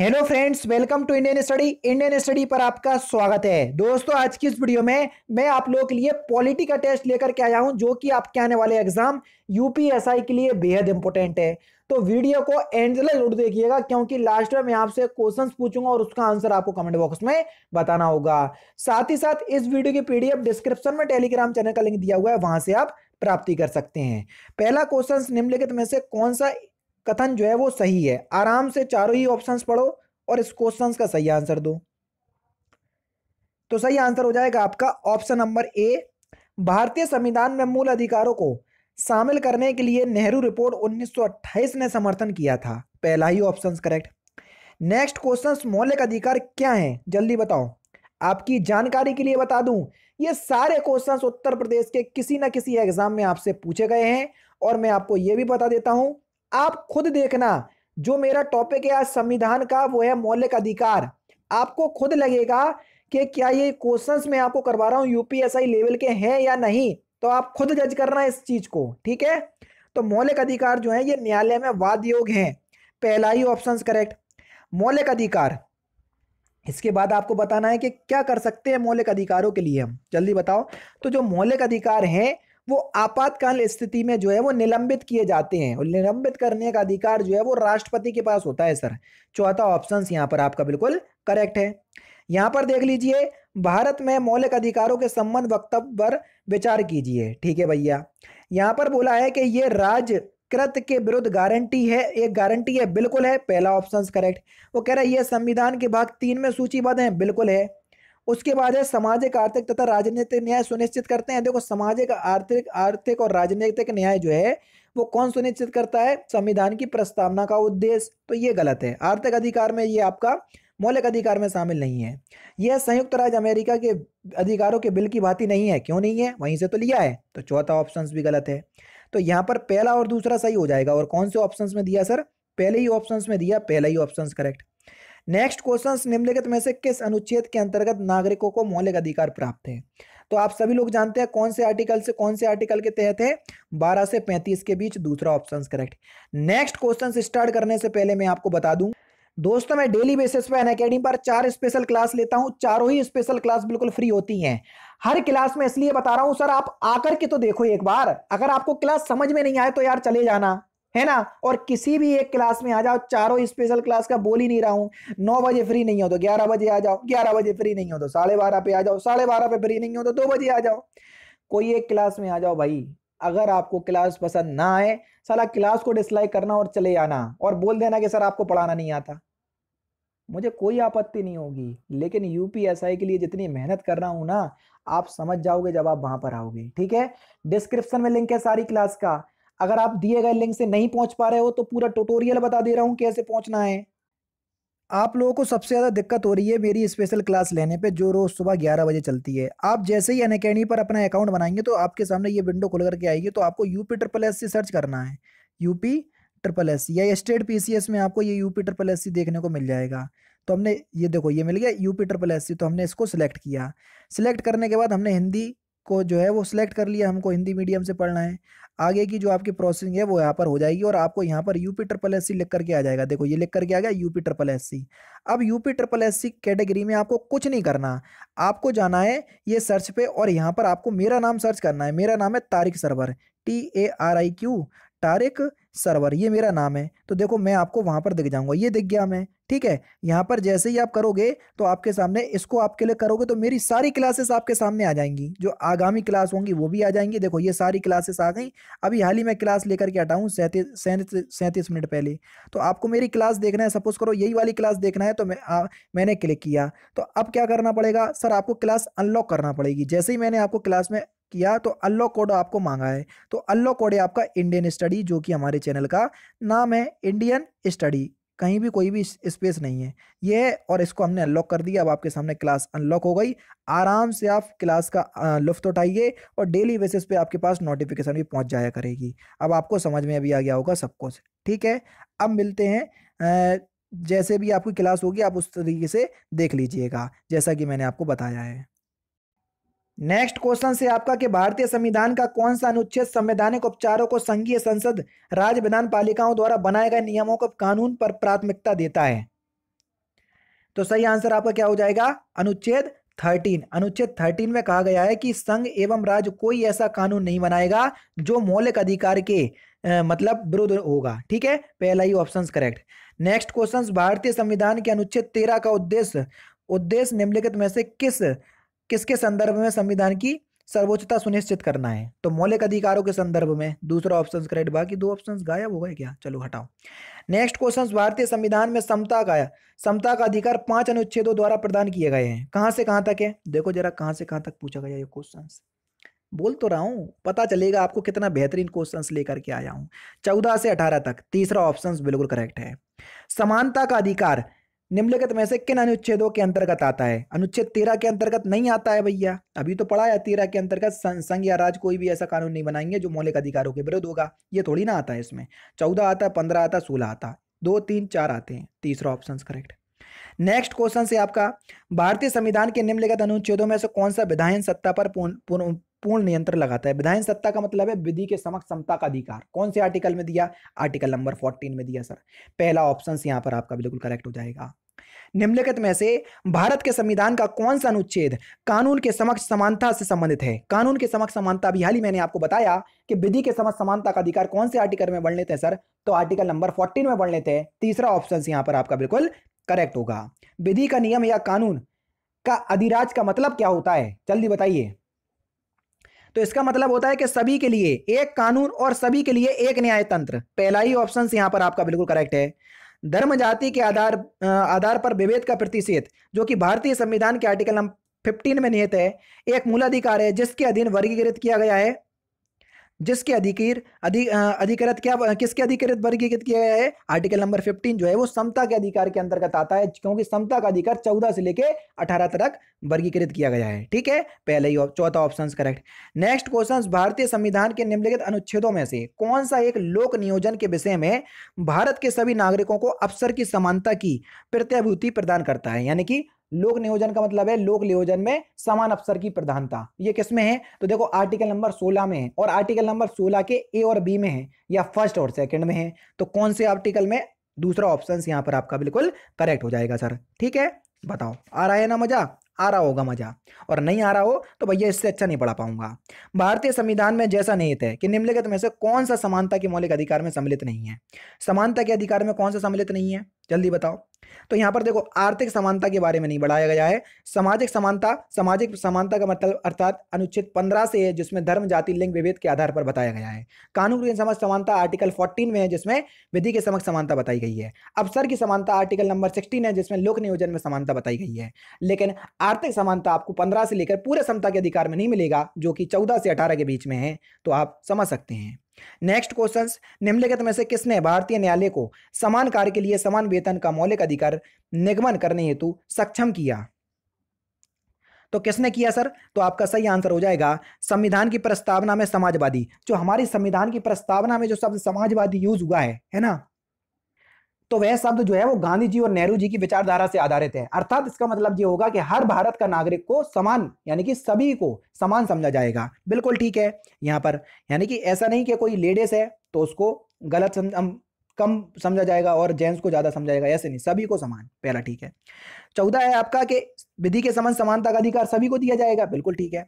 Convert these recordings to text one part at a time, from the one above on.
hello friends welcome to Indian study Indian study पर आपका स्वागत है दोस्तों आज की इस वीडियो में मैं आप लोगों के लिए पॉलिटी का टेस्ट लेकर के आया हूं जो कि आपके आने वाले एग्जाम यूपीएसआई के लिए बेहद इंपॉर्टेंट है तो वीडियो को एंड तक जरूर देखिएगा क्योंकि लास्ट में मैं आपसे क्वेश्चंस पूछूंगा और उसका आंसर आपको कमेंट बॉक्स में बताना होगा साथ ही साथ इस वीडियो की पीडीएफ डिस्क्रिप्शन में टेलीग्राम चैनल का लिंक दिया हुआ है वहां से आप प्राप्ति कर सकते हैं पहला क्वेश्चन निम्नलिखित में से कौन सा कथन जो है वो सही है आराम से चारों ही ऑप्शंस पढ़ो और इस क्वेश्चंस का सही आंसर दो तो सही आंसर हो जाएगा आपका ऑप्शन नंबर ए भारतीय संविधान में मूल अधिकारों को शामिल करने के लिए नेहरू रिपोर्ट 1928 ने समर्थन किया था पहला ही ऑप्शन करेक्ट नेक्स्ट क्वेश्चन मौलिक अधिकार क्या है जल्दी बताओ आपकी जानकारी के लिए बता दूं ये सारे क्वेश्चंस उत्तर प्रदेश के किसी ना किसी एग्जाम में आपसे पूछे गए हैं और मैं आपको ये भी बता देता हूं आप खुद देखना जो मेरा टॉपिक है आज संविधान का वो है मौलिक अधिकार आपको खुद लगेगा कि क्या ये क्वेश्चंस मैं आपको करवा रहा हूँ यूपीएसआई लेवल के हैं या नहीं तो आप खुद जज करना इस चीज़ को ठीक है तो मौलिक अधिकार जो है ये न्यायालय में वाद योग है पहला ही ऑप्शन करेक्ट मौलिक अधिकार इसके बाद आपको बताना है कि क्या कर सकते हैं मौलिक अधिकारों के लिए हम जल्दी बताओ तो जो मौलिक अधिकार हैं वो आपातकाल स्थिति में जो है वो निलंबित किए जाते हैं और निलंबित करने का अधिकार जो है वो राष्ट्रपति के पास होता है सर चौथा ऑप्शन यहाँ पर आपका बिल्कुल करेक्ट है यहाँ पर देख लीजिए भारत में मौलिक अधिकारों के संबंध वक्तव्य पर विचार कीजिए ठीक है भैया यहाँ पर बोला है कि ये राज्य कृत के विरुद्ध गारंटी है एक गारंटी है बिल्कुल है पहला ऑप्शन करेक्ट वो कह रहा है ये संविधान के भाग तीन में सूचीबद्ध है बिल्कुल है उसके बाद है सामाजिक आर्थिक तथा राजनीतिक न्याय सुनिश्चित करते हैं देखो सामाजिक आर्थिक आर्थिक और राजनीतिक न्याय जो है वो कौन सुनिश्चित करता है संविधान की प्रस्तावना का उद्देश्य तो ये गलत है आर्थिक अधिकार में ये आपका मौलिक अधिकार में शामिल नहीं है यह संयुक्त राज्य अमेरिका के अधिकारों के बिल की भांति नहीं है क्यों नहीं है वहीं से तो लिया है तो चौथा ऑप्शन भी गलत है तो यहाँ पर पहला और दूसरा सही हो जाएगा और कौन से ऑप्शन में दिया सर पहले ही ऑप्शन में दिया पहला ही ऑप्शन करेक्ट नेक्स्ट क्वेश्चन निम्नलिखित में से किस अनुच्छेद के अंतर्गत नागरिकों को मौलिक अधिकार प्राप्त है तो आप सभी लोग जानते हैं कौन से आर्टिकल से कौन से आर्टिकल के तहत है 12 से 35 के बीच दूसरा option correct next question start करने से पहले मैं आपको बता दूं दोस्तों मैं डेली बेसिस पर एन अकेडमी पर चार स्पेशल क्लास लेता हूं चारों ही स्पेशल क्लास बिल्कुल फ्री होती हैं हर क्लास में इसलिए बता रहा हूं सर आप आकर के तो देखो एक बार अगर आपको क्लास समझ में नहीं आए तो यार चले जाना है ना और किसी भी एक क्लास में आ जाओ चारों स्पेशल क्लास का बोल ही नहीं रहा हूं नौ बजे फ्री नहीं हो तो ग्यारह बजे आ जाओ ग्यारह बजे फ्री नहीं हो तो साढ़े बारह पे आ जाओ साढ़े बारह पे फ्री नहीं हो तो दो बजे आ जाओ कोई एक क्लास में आ जाओ भाई अगर आपको क्लास पसंद ना आए सला क्लास को डिसलाइक करना और चले आना और बोल देना कि सर आपको पढ़ाना नहीं आता मुझे कोई आपत्ति नहीं होगी लेकिन यूपीएसआई के लिए जितनी मेहनत कर रहा हूं ना आप समझ जाओगे जब आप वहां पर आओगे ठीक है डिस्क्रिप्शन में लिंक है सारी क्लास का अगर आप दिए गए लिंक से नहीं पहुंच पा रहे हो तो पूरा ट्यूटोरियल बता दे रहा हूं कैसे पहुंचना है आप लोगों को सबसे ज़्यादा दिक्कत हो रही है मेरी स्पेशल क्लास लेने पे जो रोज़ सुबह 11 बजे चलती है आप जैसे ही अनकेडमी पर अपना अकाउंट बनाएंगे तो आपके सामने ये विंडो खुल करके आएगी तो आपको UP triple S C search करना है यूपी ट्रिपल एस सी या स्टेट पीसीएस में आपको ये यूपी ट्रिपल एस सी देखने को मिल जाएगा तो हमने ये देखो ये मिल गया यूपी ट्रिपल एस सी तो हमने इसको सिलेक्ट किया सिलेक्ट करने के बाद हमने हिंदी को जो है वो सिलेक्ट कर लिया हमको हिंदी मीडियम से पढ़ना है आगे की जो आपकी प्रोसेसिंग है वो यहाँ पर हो जाएगी और आपको यहाँ पर यूपी ट्रिपल एस सी लिख करके आ जाएगा देखो ये लिख करके आ गया यूपी ट्रिपल एस सी अब UP triple S C category में आपको कुछ नहीं करना आपको जाना है ये सर्च पे और यहाँ पर आपको मेरा नाम सर्च करना है मेरा नाम है Tariq Sarwar T A R I Q Tariq Sarwar ये मेरा नाम है तो देखो मैं आपको वहाँ पर दिख जाऊँगा ये दिख गया मैं ठीक है यहाँ पर जैसे ही आप करोगे तो आपके सामने इसको आपके लिए करोगे तो मेरी सारी क्लासेस आपके सामने आ जाएंगी जो आगामी क्लास होंगी वो भी आ जाएंगी देखो ये सारी क्लासेस आ गई अभी हाल ही में क्लास लेकर के हटाऊँ सैंतीस सैंतीस मिनट पहले तो आपको मेरी क्लास देखना है सपोज करो यही वाली क्लास देखना है तो मैं आ, मैंने क्लिक किया तो अब क्या करना पड़ेगा सर आपको क्लास अनलॉक करना पड़ेगी जैसे ही मैंने आपको क्लास में किया तो अल्लो कोड आपको मांगा है तो अल्लो कोड है आपका इंडियन स्टडी जो कि हमारे चैनल का नाम है इंडियन स्टडी कहीं भी कोई भी स्पेस नहीं है ये है और इसको हमने अनलॉक कर दिया अब आपके सामने क्लास अनलॉक हो गई आराम से आप क्लास का लुफ्त उठाइए और डेली बेसिस पे आपके पास नोटिफिकेशन भी पहुंच जाया करेगी अब आपको समझ में अभी आ गया होगा सब कुछ ठीक है अब मिलते हैं जैसे भी आपकी क्लास होगी आप उस तरीके से देख लीजिएगा जैसा कि मैंने आपको बताया है नेक्स्ट क्वेश्चन से आपका कि भारतीय संविधान का कौन सा अनुच्छेद संवैधानिक उपचारों को संघीय संसद राज्य विधान पालिकाओं द्वारा बनाए गए नियमों को कानून पर प्राथमिकता देता है तो सही आंसर आपका क्या हो जाएगा अनुच्छेद थर्टीन अनुच्छेद थर्टीन में कहा गया है कि संघ एवं राज्य कोई ऐसा कानून नहीं बनाएगा जो मौलिक अधिकार के आ, मतलब विरुद्ध होगा ठीक है पहला ही ऑप्शन करेक्ट नेक्स्ट क्वेश्चन भारतीय संविधान के अनुच्छेद तेरह का उद्देश्य उद्देश्य निम्नलिखित में से किस किसके संदर्भ में संविधान की सर्वोच्चता सुनिश्चित करना है तो मौलिक अधिकारों के संदर्भ में दूसरा ऑप्शन करेक्ट बाकी दो ऑप्शन गायब हो गए क्या चलो हटाओ नेक्स्ट क्वेश्चन भारतीय संविधान में समता का समता का अधिकार पांच अनुच्छेदों द्वारा प्रदान किए गए हैं कहां से कहां तक है देखो जरा कहां से कहां तक पूछा गया ये क्वेश्चन बोल तो रहा हूँ पता चलेगा आपको कितना बेहतरीन क्वेश्चन लेकर के आया हूँ चौदह से अठारह तक तीसरा ऑप्शन बिल्कुल करेक्ट है समानता का अधिकार निम्नलिखित में से किन अनुच्छेदों के अंतर्गत आता है अनुच्छेद तेरह के अंतर्गत नहीं आता है भैया अभी तो पढ़ा है तेरह के अंतर्गत संघ या राज कोई भी ऐसा कानून नहीं बनाएंगे जो मौलिक अधिकारों के विरुद्ध होगा ये थोड़ी ना आता है इसमें चौदह आता है पंद्रह आता है सोलह आता है दो तीन चार आते हैं तीसरा ऑप्शन करेक्ट नेक्स्ट क्वेश्चन से आपका भारतीय संविधान के निम्नलिखित अनुच्छेदों में से कौन सा विधायन सत्ता पर पूर्ण नियंत्रण लगाता है विधायन सत्ता का मतलब है विधि के समक्ष समता का अधिकार कौन से आर्टिकल में दिया आर्टिकल नंबर फोर्टीन में दिया सर पहला ऑप्शन यहाँ पर आपका बिल्कुल करेक्ट हो जाएगा निम्नलिखित में से भारत के संविधान का कौन सा अनुच्छेद कानून के समक्ष समानता से संबंधित है कानून के समक्ष समानता अभी हाल ही मैंने आपको बताया कि विधि के समक्ष समानता का अधिकार कौन से आर्टिकल में वर्णित है सर तो आर्टिकल नंबर फोर्टीन में वर्णित है तीसरा ऑप्शन यहां पर आपका बिल्कुल करेक्ट होगा विधि का नियम या कानून का अधिराज का मतलब क्या होता है जल्दी बताइए तो इसका मतलब होता है कि सभी के लिए एक कानून और सभी के लिए एक न्याय तंत्र पहला ही ऑप्शन यहां पर आपका बिल्कुल करेक्ट है धर्म जाति के आधार आधार पर विभेद का प्रतिषेध जो कि भारतीय संविधान के आर्टिकल नंबर फिफ्टीन में निहित है एक मूलाधिकार है जिसके अधीन वर्गीकृत किया गया है जिसके अधिकीर अधि अधिकृत क्या किसके अधिकृत वर्गीकृत किया गया है आर्टिकल नंबर 15 जो है वो समता के अधिकार के अंतर्गत आता है क्योंकि समता का अधिकार 14 से लेकर 18 तक वर्गीकृत किया गया है ठीक है पहले ही चौथा ऑप्शन करेक्ट नेक्स्ट क्वेश्चन भारतीय संविधान के निम्नलिखित अनुच्छेदों में से कौन सा एक लोक नियोजन के विषय में भारत के सभी नागरिकों को अवसर की समानता की प्रत्याभूति प्रदान करता है यानी कि लोक नियोजन का मतलब है लोक नियोजन में समान अफसर की प्रधानता ये किस में है तो देखो आर्टिकल नंबर 16 में है और आर्टिकल नंबर 16 के ए और बी में है या फर्स्ट और सेकंड में है तो कौन से आर्टिकल में दूसरा ऑप्शन यहां पर आपका बिल्कुल करेक्ट हो जाएगा सर ठीक है बताओ आ रहा है ना मजा आ रहा होगा मजा और नहीं आ रहा हो तो भैया इससे अच्छा नहीं पढ़ा पाऊंगा भारतीय संविधान में जैसा नहीं है कि निम्नलिखित में से कौन सा समानता के मौलिक अधिकार में सम्मिलित नहीं है समानता के अधिकार में कौन सा सम्मिलित नहीं है जल्दी बताओ तो यहाँ पर देखो आर्थिक समानता के बारे में नहीं बढ़ाया गया है सामाजिक समानता सामाजिक समानता का मतलब अर्थात अनुच्छेद पंद्रह से है जिसमें धर्म जाति लिंग विभेद के आधार पर बताया गया है कानून की समक्ष समानता आर्टिकल फोर्टीन में है जिसमें विधि के समक्ष समानता बताई गई है अवसर की समानता आर्टिकल नंबर सिक्सटीन है जिसमें लोक नियोजन में समानता बताई गई है लेकिन आर्थिक समानता आपको पंद्रह से लेकर पूरे समता के अधिकार में नहीं मिलेगा जो कि चौदह से अठारह के बीच में है तो आप समझ सकते हैं नेक्स्ट क्वेश्चन निम्नलिखित में से किसने भारतीय न्यायालय को समान कार्य के लिए समान वेतन का मौलिक अधिकार निगमन करने हेतु सक्षम किया तो किसने किया सर तो आपका सही आंसर हो जाएगा संविधान की प्रस्तावना में समाजवादी जो हमारी संविधान की प्रस्तावना में जो शब्द समाजवादी यूज हुआ है है ना तो वह शब्द जो है वो गांधी जी और नेहरू जी की विचारधारा से आधारित है अर्थात इसका मतलब ये होगा कि हर भारत का नागरिक को समान यानी कि सभी को समान समझा जाएगा बिल्कुल ठीक है यहाँ पर यानी कि ऐसा नहीं कि कोई लेडीज है तो उसको गलत समझ कम समझा जाएगा और जेंट्स को ज़्यादा समझा जाएगा ऐसे नहीं सभी को समान पहला ठीक है चौदह है आपका कि विधि के समान समानता का अधिकार सभी को दिया जाएगा बिल्कुल ठीक है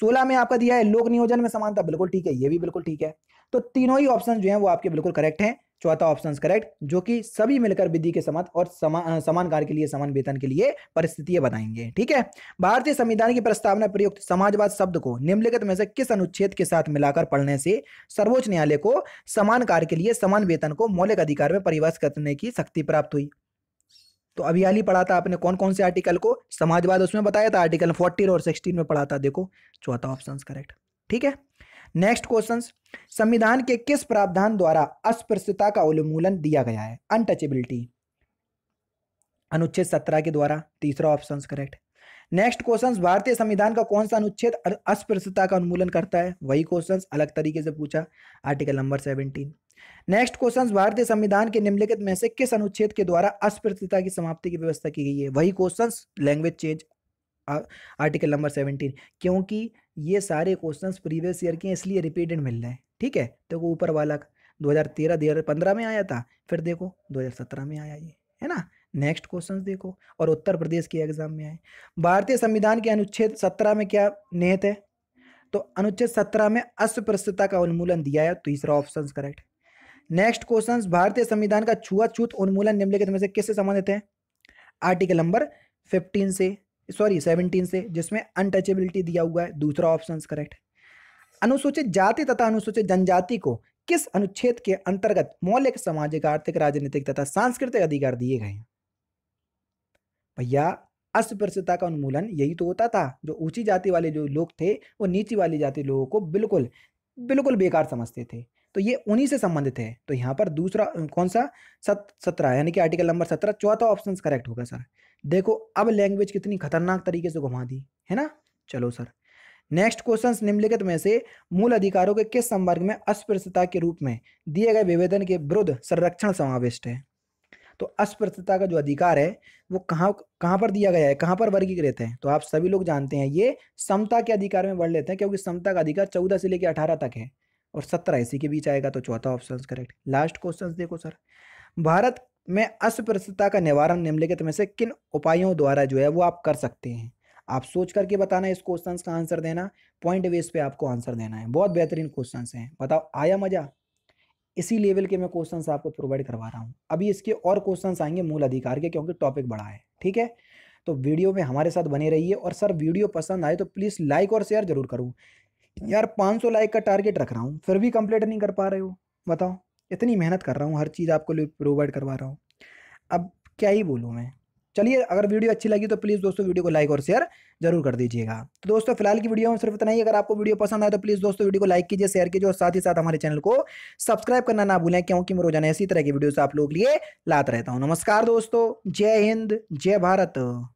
सोलह में आपका दिया है लोक नियोजन में समानता बिल्कुल ठीक है ये भी बिल्कुल ठीक है तो तीनों ही ऑप्शन जो है वो आपके बिल्कुल करेक्ट हैं चौथा ऑप्शन करेक्ट जो कि सभी मिलकर विधि के समान और समा, समान कार्य के लिए समान वेतन के लिए परिस्थितियां बनाएंगे ठीक है भारतीय संविधान की प्रस्तावना प्रयुक्त समाजवाद शब्द को निम्नलिखित में से किस अनुच्छेद के साथ मिलाकर पढ़ने से सर्वोच्च न्यायालय को समान कार्य के लिए समान वेतन को मौलिक अधिकार में परिवर्त करने की शक्ति प्राप्त हुई तो अभी हाल ही पढ़ा था आपने कौन कौन से आर्टिकल को समाजवाद उसमें बताया था आर्टिकल फोर्टीन और सिक्सटीन में पढ़ा था देखो चौथा ऑप्शन करेक्ट ठीक है नेक्स्ट क्वेश्चन संविधान के किस प्रावधान द्वारा अस्पृश्यता का उन्मूलन दिया गया है अनटचेबिलिटी अनुच्छेद सत्रह के द्वारा तीसरा ऑप्शन करेक्ट नेक्स्ट क्वेश्चंस भारतीय संविधान का कौन सा अनुच्छेद अस्पृश्यता का उन्मूलन करता है वही क्वेश्चंस अलग तरीके से पूछा article number seventeen next questions भारतीय संविधान के निम्नलिखित में से किस अनुच्छेद के द्वारा अस्पृश्यता की समाप्ति की व्यवस्था की गई है वही questions language change article number seventeen क्योंकि ये सारे क्वेश्चंस प्रीवियस ईयर के इसलिए रिपीटेड मिल रहे हैं ठीक है देखो तो ऊपर वाला 2013 2015 में आया था फिर देखो 2017 में आया ये है ना नेक्स्ट क्वेश्चंस देखो और उत्तर प्रदेश के एग्जाम में आए भारतीय संविधान के अनुच्छेद सत्रह में क्या निहित है तो अनुच्छेद सत्रह में अस्पृश्यता का उन्मूलन दिया है तीसरा ऑप्शन करेक्ट नेक्स्ट क्वेश्चन भारतीय संविधान का छुआछूत उन्मूलन निम्नलिखित में से किससे संबंधित है आर्टिकल नंबर फिफ्टीन से सॉरी सेवनटीन से जिसमें अनटचेबिलिटी दिया हुआ है दूसरा ऑप्शन करेक्ट अनुसूचित जाति तथा अनुसूचित जनजाति को किस अनुच्छेद के अंतर्गत मौलिक सामाजिक आर्थिक राजनीतिक तथा सांस्कृतिक अधिकार दिए गए हैं भैया अस्पृश्यता का उन्मूलन यही तो होता था जो ऊंची जाति वाले जो लोग थे वो नीची वाली जाति लोगों को बिल्कुल बिल्कुल बेकार समझते थे तो ये उन्हीं से संबंधित है तो यहाँ पर दूसरा कौन सा सत सत्रह यानी कि आर्टिकल नंबर सत्रह चौथा ऑप्शन करेक्ट होगा सर देखो अब लैंग्वेज कितनी खतरनाक तरीके से घुमा दी है ना चलो सर नेक्स्ट क्वेश्चन निम्नलिखित में से मूल अधिकारों के किस संवर्ग में अस्पृश्यता के रूप में दिए गए विवेदन के विरुद्ध संरक्षण समाविष्ट है तो अस्पृश्यता का जो अधिकार है वो कहाँ कहाँ पर दिया गया है कहाँ पर वर्गीकृत है तो आप सभी लोग जानते हैं ये समता के अधिकार में बढ़ लेते हैं क्योंकि समता का अधिकार चौदह से लेकर अठारह तक है और सत्रह इसी के बीच आएगा तो चौथा ऑप्शन करेक्ट लास्ट क्वेश्चन देखो सर भारत में अस्पृश्यता का निवारण निम्नलिखित में से किन उपायों द्वारा जो है वो आप कर सकते हैं आप सोच करके बताना इस क्वेश्चन का आंसर देना पॉइंट वेस पे आपको आंसर देना है बहुत बेहतरीन क्वेश्चन हैं बताओ आया मजा इसी लेवल के मैं क्वेश्चन आपको प्रोवाइड करवा रहा हूँ अभी इसके और क्वेश्चन आएंगे मूल अधिकार के क्योंकि टॉपिक बड़ा है ठीक है तो वीडियो में हमारे साथ बने रहिए और सर वीडियो पसंद आए तो प्लीज़ लाइक और शेयर जरूर करूँ यार 500 लाइक का टारगेट रख रहा हूँ फिर भी कंप्लीट नहीं कर पा रहे हो बताओ इतनी मेहनत कर रहा हूँ हर चीज़ आपको प्रोवाइड करवा रहा हूँ अब क्या ही बोलूँ मैं चलिए अगर वीडियो अच्छी लगी तो प्लीज़ दोस्तों वीडियो को लाइक और शेयर जरूर कर दीजिएगा तो दोस्तों फिलहाल की वीडियो में सिर्फ इतना ही अगर आपको वीडियो पसंद आए तो प्लीज़ दोस्तों वीडियो को लाइक कीजिए शेयर कीजिए और साथ ही साथ हमारे चैनल को सब्सक्राइब करना ना भूलें क्योंकि मैं रोजाना इसी तरह की वीडियोस आप लोग लिए लाता रहता हूँ नमस्कार दोस्तों जय हिंद जय भारत